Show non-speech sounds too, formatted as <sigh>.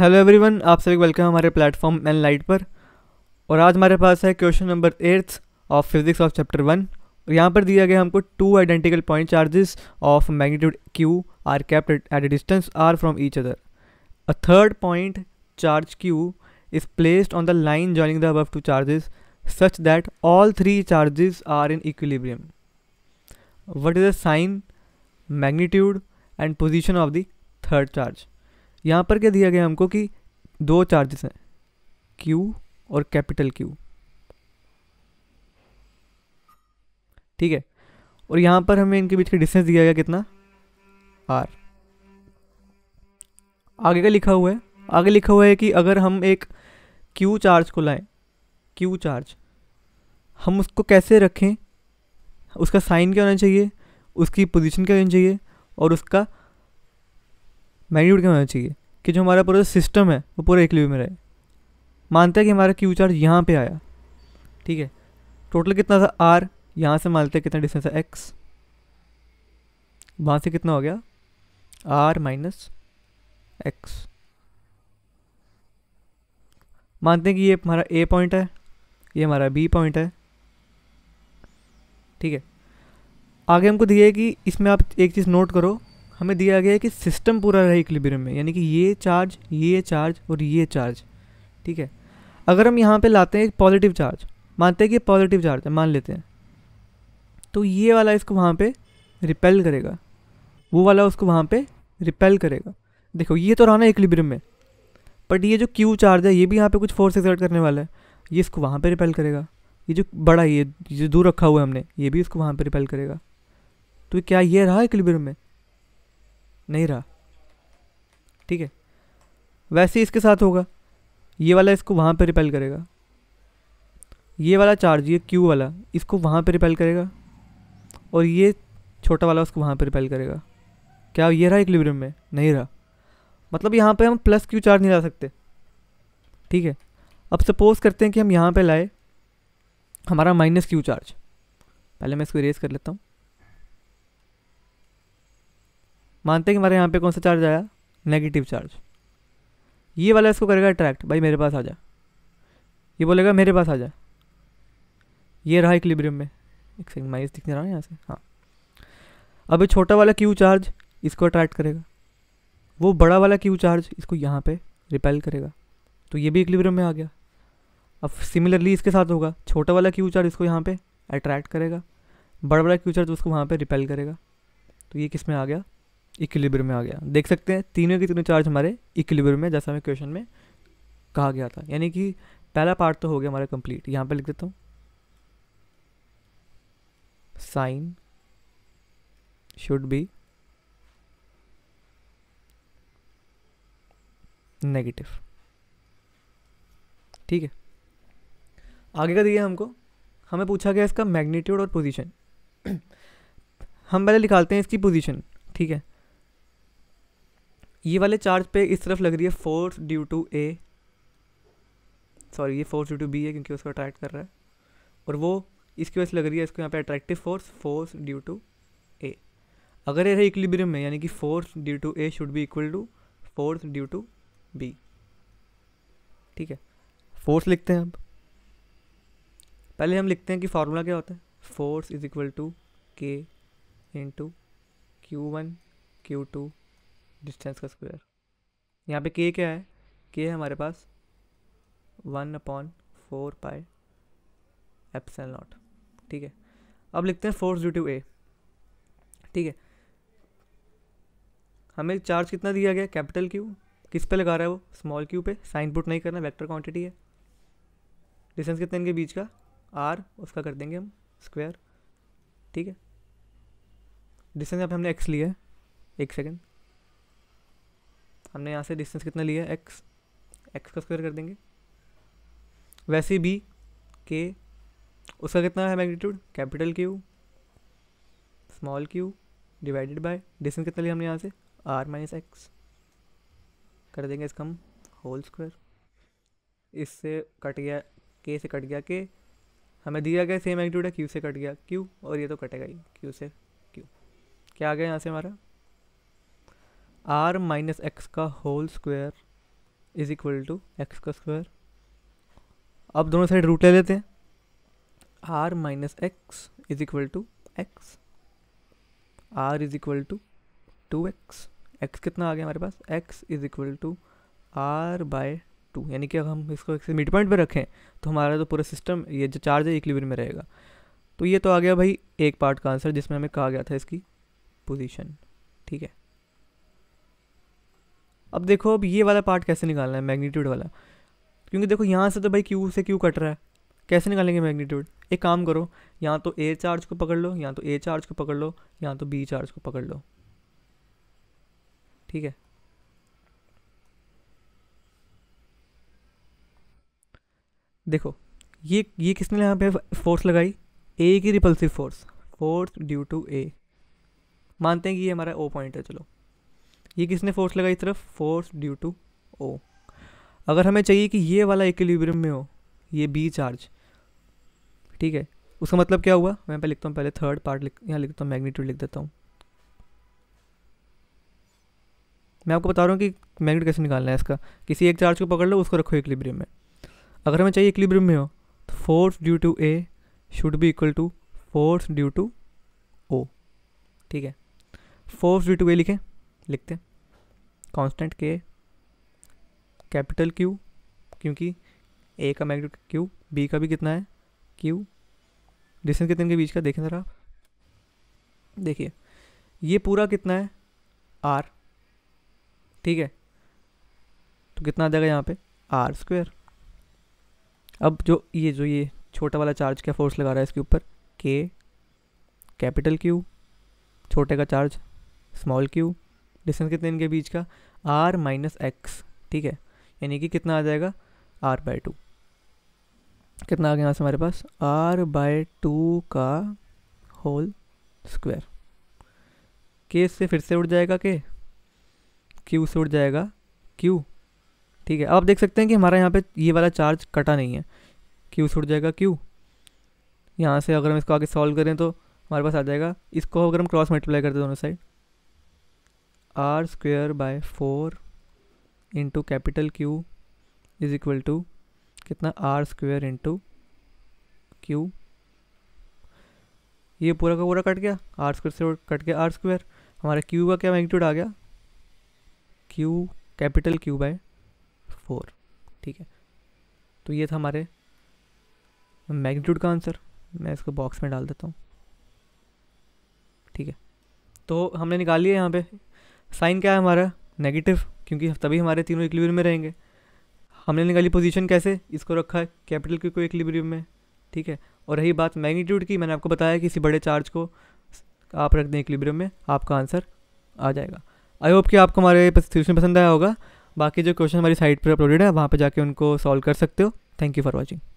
hello everyone आप सभी welcome हमारे प्लेटफॉर्म एन लाइट पर और आज हमारे पास है question number eighth of physics of chapter one यहाँ पर दिया गया हमको two identical point charges of magnitude Q are kept at distance R from each other a third point charge Q is placed on the line joining the above two charges such that all three charges are in equilibrium what is the sign magnitude and position of the third charge यहाँ पर क्या दिया गया हमको कि दो charges हैं Q और कैपिटल क्यू ठीक है और यहाँ पर हमें इनके बीच का डिस्टेंस दिया गया कितना आर आगे का लिखा हुआ है आगे लिखा हुआ है कि अगर हम एक क्यू चार्ज को लाएं क्यू चार्ज हम उसको कैसे रखें उसका साइन क्या होना चाहिए उसकी पोजीशन क्या होनी चाहिए और उसका मैग्नीट्यूड क्या होना चाहिए कि जो हमारा पूरा सिस्टम है वो पूरा एक में रहे मानते हैं कि हमारा क्यू चार्ज यहाँ पे आया ठीक है टोटल कितना था आर यहाँ से मानते हैं कितना डिस्टेंस है एक्स वहाँ से कितना हो गया आर माइनस एक्स मानते हैं कि ये हमारा ए पॉइंट है ये हमारा बी पॉइंट है ठीक है आगे हमको दिया है कि इसमें आप एक चीज़ नोट करो हमें दिया गया है कि सिस्टम पूरा रहे इक्लिब्रियम में यानी कि ये चार्ज ये चार्ज और ये चार्ज ठीक है अगर हम यहाँ पे लाते हैं एक पॉजिटिव चार्ज मानते हैं कि पॉजिटिव चार्ज है मान लेते हैं तो ये वाला इसको वहाँ पे रिपेल करेगा वो वाला उसको वहाँ पे रिपेल करेगा देखो ये तो रहा इक्लिब्रियम में बट ये जो क्यू चार्ज है ये भी यहाँ पे कुछ फोर्स एक्सर्ट करने वाला है ये इसको वहाँ पर रिपेल करेगा ये जो बड़ा ये जो दूर रखा हुआ है हमने ये भी इसको वहाँ पर रिपेल करेगा तो क्या ये रहा इक्लिब्रियम में नहीं रहा ठीक है वैसे ही इसके साथ होगा ये वाला इसको वहाँ पे रिपेल करेगा ये वाला चार्ज ये क्यू वाला इसको वहाँ पे रिपेल करेगा और ये छोटा वाला उसको वहाँ पे रिपेल करेगा क्या ये रहा इक्विलिब्रियम में नहीं रहा मतलब यहाँ पे हम प्लस क्यू चार्ज नहीं ला सकते ठीक है अब सपोज़ करते हैं कि हम यहाँ पे लाए हमारा माइनस क्यू चार्ज पहले मैं इसको इरेज कर लेता हूँ मानते हैं कि हमारे यहाँ पे कौन सा चार्ज आया नेगेटिव चार्ज ये वाला इसको करेगा अट्रैक्ट भाई मेरे पास आ जा ये बोलेगा मेरे पास आ जा ये रहा इक्लिब्रियम में एक सेकंड माइनस दिखने रहा है यहाँ से हाँ अब ये छोटा वाला क्यू चार्ज इसको अट्रैक्ट करेगा वो बड़ा वाला क्यू चार्ज इसको यहाँ पे रिपेल करेगा तो ये भी इक्लिब्रियम में आ गया अब सिमिलरली इसके साथ होगा छोटा वाला क्यू चार्ज इसको यहाँ पे अट्रैक्ट करेगा बड़ा वाला क्यू चार्ज उसको वहाँ पे रिपेल करेगा तो ये किस में आ गया इक्विलिब्रियम में आ गया देख सकते हैं तीनों के तीनों चार्ज हमारे इक्विलिब्रियम में जैसा हमें क्वेश्चन में कहा गया था यानी कि पहला पार्ट तो हो गया हमारा कंप्लीट यहाँ पे लिख देता हूँ साइन शुड बी नेगेटिव ठीक है आगे का दिए हमको हमें पूछा गया इसका मैग्नीट्यूड और पोजीशन <clears throat> हम पहले निकालते हैं इसकी पोजीशन ठीक है ये वाले चार्ज पे इस तरफ लग रही है force due to A sorry ये फोर्स ड्यू टू बी है क्योंकि उसको अट्रैक्ट कर रहा है और वो इसकी वजह से लग रही है इसको यहाँ पे attractive force force due to A अगर ये रहे इक्लिब्रियम में यानी कि force due to A should be equal to force due to B ठीक है फोर्स लिखते हैं अब पहले हम लिखते हैं कि फार्मूला क्या होता है force is equal to K into Q one Q two distance का स्क्वायर यहाँ पे के क्या है के है हमारे पास one upon four pi L naught ठीक है अब लिखते हैं फोर्स ड्यू टू ए ठीक है हमें चार्ज कितना दिया गया कैपिटल क्यू किस पे लगा रहा है वो स्मॉल क्यू पे साइन पुट नहीं करना वेक्टर क्वांटिटी है डिस्टेंस कितने इनके बीच का आर उसका कर देंगे हम स्क्वायर ठीक है डिस्टेंस यहाँ पे हमने एक्स लिया है एक सेकेंड हमने यहाँ से डिस्टेंस कितना लिया है एक्स एक्स का स्क्वायर कर देंगे वैसे भी के उसका कितना है magnitude capital Q small Q divided by distance कितना लिया हमने यहाँ से आर माइनस एक्स कर देंगे इसका हम होल स्क्वायर इससे कट गया के से कट गया के हमें दिया गया सेम मैग्नीट्यूड है क्यू से कट गया क्यू और ये तो कटेगा ही क्यू से क्यू क्या आ गया यहाँ से हमारा आर माइनस एक्स का whole square is equal to X का स्क्वायर अब दोनों साइड रूट ले लेते हैं R minus X is equal to X R is equal to two X X कितना आ गया हमारे पास X is equal to R by two यानी कि अगर हम इसको एक मिड पॉइंट पर रखें तो हमारा जो तो पूरा सिस्टम ये जो चार्ज है इक्लिबियम में रहेगा तो ये तो आ गया भाई एक पार्ट का आंसर जिसमें हमें कहा गया था इसकी पोजीशन ठीक है अब देखो अब ये वाला पार्ट कैसे निकालना है मैग्नीट्यूड वाला क्योंकि देखो यहाँ से तो भाई क्यू से क्यू कट रहा है कैसे निकालेंगे मैग्नीट्यूड एक काम करो या तो ए चार्ज को पकड़ लो या तो ए चार्ज को पकड़ लो या तो बी चार्ज को पकड़ लो ठीक है देखो ये ये किसने यहाँ पे फोर्स लगाई ए की repulsive force force due to A मानते हैं कि ये हमारा ओ पॉइंट है चलो ये किसने फोर्स लगाई इस तरफ फोर्स ड्यू टू ओ अगर हमें चाहिए कि ये वाला इक्विलिब्रियम में हो ये बी चार्ज ठीक है उसका मतलब क्या हुआ मैं पहले लिखता हूँ पहले थर्ड पार्ट लिख यहाँ लिखता हूँ मैग्नीट्यूड लिख देता हूँ मैं आपको बता रहा हूँ कि मैग्नेट कैसे निकालना है इसका किसी एक चार्ज को पकड़ लो उसको रखो इक्लिब्रियम में अगर हमें चाहिए इक्लिब्रियम में हो तो force due to A should be equal to force due to O ठीक है फोर्स ड्यू टू ए लिखें लिखते हैं कॉन्स्टेंट के कैपिटल क्यू क्योंकि ए का मैग्नीट्यूड क्यू बी का भी कितना है क्यू डिस्टेंस कितने के बीच का देखें ज़रा देखिए ये पूरा कितना है आर ठीक है तो कितना आ जाएगा यहाँ पे आर स्क्वेयर अब जो ये जो ये छोटा वाला चार्ज क्या फोर्स लगा रहा है इसके ऊपर के कैपिटल क्यू छोटे का चार्ज स्मॉल क्यू डिस्टेंस कितने इनके बीच का आर माइनस एक्स ठीक है यानी कि कितना आ जाएगा आर बाय टू कितना आ गया यहाँ से हमारे पास आर बाय टू का होल स्क्वायर के से फिर से उड़ जाएगा के क्यू से उड़ जाएगा क्यू ठीक है अब आप देख सकते हैं कि हमारा यहाँ पे ये वाला चार्ज कटा नहीं है क्यू से उड़ जाएगा क्यू यहाँ से अगर हम इसको आगे सॉल्व करें तो हमारे पास आ जाएगा इसको अगर हम क्रॉस मल्टीप्लाई करते हैं दोनों side R square by four into capital Q is equal to कितना आर स्क्वेयर इंटू क्यू ये पूरा का पूरा कट गया आर स्क्वेयर से कट गया आर स्क्वेयर हमारा क्यू का क्या मैग्नीट्यूड आ गया Q capital Q by four ठीक है तो ये था हमारे मैग्नीट्यूड का आंसर मैं इसको बॉक्स में डाल देता हूँ ठीक है तो हमने निकाल लिया यहाँ पे साइन क्या है हमारा नेगेटिव क्योंकि तभी हमारे तीनों इक्लिब्रियम में रहेंगे हमने निकाली पोजीशन कैसे इसको रखा है कैपिटल क्यू को इक्लिब्रियम में ठीक है और रही बात मैग्नीट्यूड की मैंने आपको बताया कि किसी बड़े चार्ज को आप रख दें इक्लिब्रियम में आपका आंसर आ जाएगा आई होप कि आपको हमारे सिचुएशन पसंद आया होगा बाकी जो क्वेश्चन हमारी साइट पर अपलोडेड है वहाँ पर जाके उनको सॉल्व कर सकते हो थैंक यू फॉर वॉचिंग